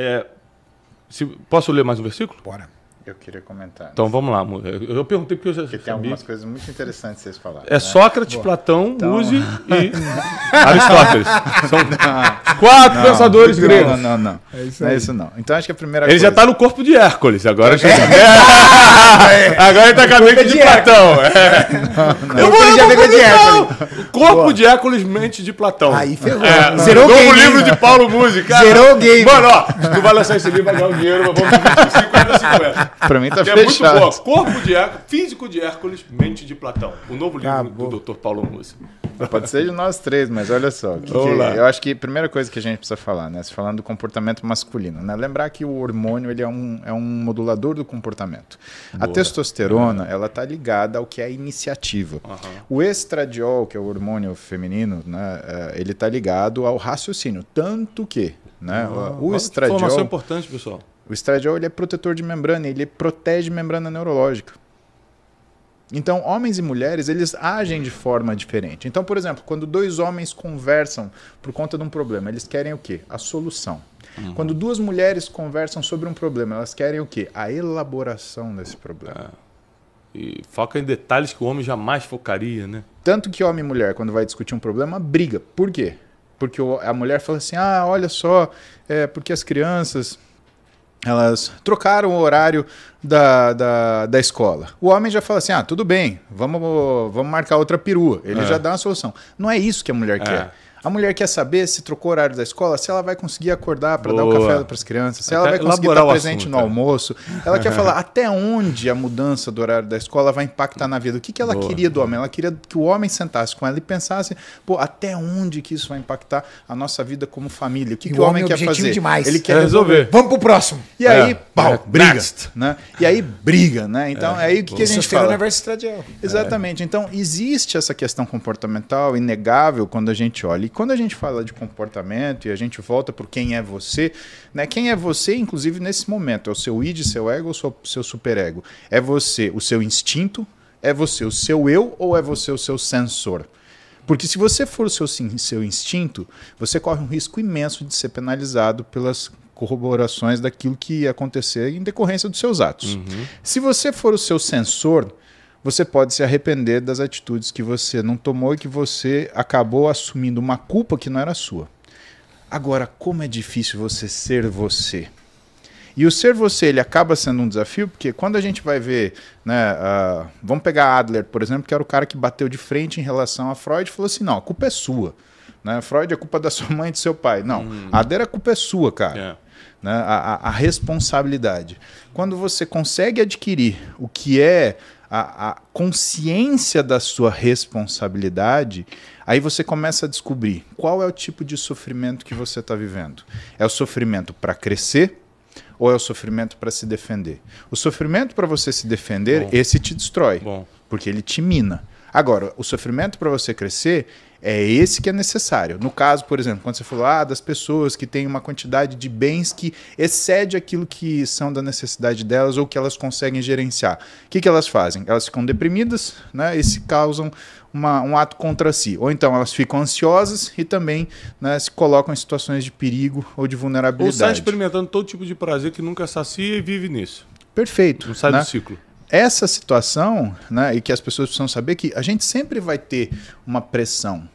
É, se, posso ler mais um versículo? Bora eu queria comentar. Então vamos lá, eu perguntei porque eu já porque tem algumas coisas muito interessantes vocês falarem. É né? Sócrates, Boa. Platão, então... Uzi e Aristóteles. São não, quatro não, pensadores não, gregos. Não, não, não. É isso não é isso não. Então acho que a primeira ele coisa... já está no corpo de Hércules, agora é. já... Tá. é. Agora ele está com a mente de, de Platão. É. Eu vou ele vou de Hércules. Corpo Boa. de Hércules, mente de Platão. Aí ferrou. É, Zerou o game, livro de Paulo cara. Zerou o game. Mano, ó, tu vai lançar esse livro, vai ganhar o dinheiro, vamos 50 50. Pra mim tá que fechado. É muito boa. Corpo de Hércules, Físico de Hércules, Mente de Platão. O novo livro do Dr. Paulo Múcio. Pode ser de nós três, mas olha só. Que eu acho que a primeira coisa que a gente precisa falar, né? Falando do comportamento masculino, né? Lembrar que o hormônio ele é, um, é um modulador do comportamento. Boa. A testosterona, é. ela tá ligada ao que é iniciativa. Uhum. O estradiol, que é o hormônio feminino, né? É, ele tá ligado ao raciocínio. Tanto que, né? Uhum. o estradiol. Informação importante, pessoal. O estradiol ele é protetor de membrana, ele protege membrana neurológica. Então, homens e mulheres, eles agem de forma diferente. Então, por exemplo, quando dois homens conversam por conta de um problema, eles querem o quê? A solução. Uhum. Quando duas mulheres conversam sobre um problema, elas querem o quê? A elaboração desse problema. É. E foca em detalhes que o homem jamais focaria, né? Tanto que homem e mulher, quando vai discutir um problema, briga. Por quê? Porque a mulher fala assim: ah, olha só, é porque as crianças elas trocaram o horário da, da, da, escola. O homem já fala assim: ah, tudo bem, vamos, vamos marcar outra perua. Ele é. já dá uma solução. Não é isso que a mulher é. quer. A mulher quer saber se trocou o horário da escola, se ela vai conseguir acordar para dar o café para as crianças, se ela vai conseguir estar presente assunto, no é. almoço. Ela quer falar até onde a mudança do horário da escola vai impactar na vida. O que, que ela Boa. queria do homem? Ela queria que o homem sentasse com ela e pensasse, pô, até onde que isso vai impactar a nossa vida como família? O que, que o, homem, homem é quer fazer? Demais. Ele quer é resolver. resolver. Vamos pro próximo. E é. aí, pau, é. briga. Next, né? E aí, briga, né? Então, é, aí o que, que a gente fala? Exatamente. Então, existe essa questão comportamental inegável quando a gente olha e quando a gente fala de comportamento e a gente volta por quem é você, né? Quem é você, inclusive, nesse momento? É o seu id, seu ego ou seu superego? É você o seu instinto? É você o seu eu ou é você o seu sensor? Porque se você for o seu, seu instinto, você corre um risco imenso de ser penalizado pelas corroborações daquilo que ia acontecer em decorrência dos seus atos. Uhum. Se você for o seu sensor, você pode se arrepender das atitudes que você não tomou e que você acabou assumindo uma culpa que não era sua. Agora, como é difícil você ser você. E o ser você, ele acaba sendo um desafio, porque quando a gente vai ver, né, uh, vamos pegar Adler, por exemplo, que era o cara que bateu de frente em relação a Freud, falou assim, não, a culpa é sua. Né? Freud é culpa da sua mãe e do seu pai. Não, hum. Adler, a culpa é sua, cara. Yeah. É. Né? A, a, a responsabilidade. Quando você consegue adquirir o que é a, a consciência da sua responsabilidade, aí você começa a descobrir qual é o tipo de sofrimento que você está vivendo. É o sofrimento para crescer ou é o sofrimento para se defender? O sofrimento para você se defender, Bom. esse te destrói, Bom. porque ele te mina. Agora, o sofrimento para você crescer é esse que é necessário. No caso, por exemplo, quando você falou ah, das pessoas que têm uma quantidade de bens que excede aquilo que são da necessidade delas ou que elas conseguem gerenciar, o que, que elas fazem? Elas ficam deprimidas né, e se causam uma, um ato contra si. Ou então elas ficam ansiosas e também né, se colocam em situações de perigo ou de vulnerabilidade. Ou está experimentando todo tipo de prazer que nunca sacia e vive nisso. Perfeito. Não sai né? do ciclo essa situação, né, e que as pessoas precisam saber que a gente sempre vai ter uma pressão.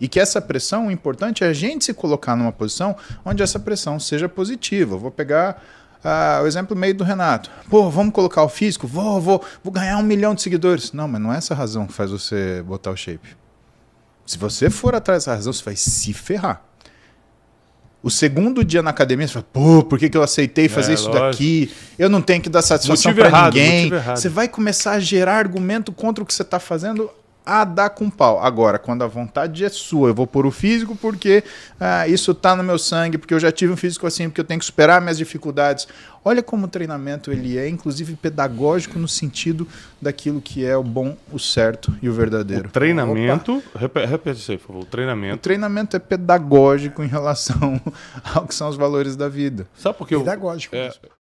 E que essa pressão, o importante é a gente se colocar numa posição onde essa pressão seja positiva. vou pegar ah, o exemplo meio do Renato. Pô, vamos colocar o físico? Vou, vou, vou ganhar um milhão de seguidores. Não, mas não é essa razão que faz você botar o shape. Se você for atrás da razão, você vai se ferrar. O segundo dia na academia, você fala, pô, por que, que eu aceitei fazer é, isso lógico. daqui? Eu não tenho que dar satisfação para ninguém. Você vai começar a gerar argumento contra o que você está fazendo a dar com pau. Agora, quando a vontade é sua, eu vou pôr o físico porque ah, isso tá no meu sangue, porque eu já tive um físico assim, porque eu tenho que superar minhas dificuldades. Olha como o treinamento ele é, inclusive pedagógico no sentido daquilo que é o bom, o certo e o verdadeiro. O treinamento, repete, isso aí, por favor. O treinamento. O treinamento é pedagógico em relação ao que são os valores da vida. Sabe por que eu? Pedagógico. É,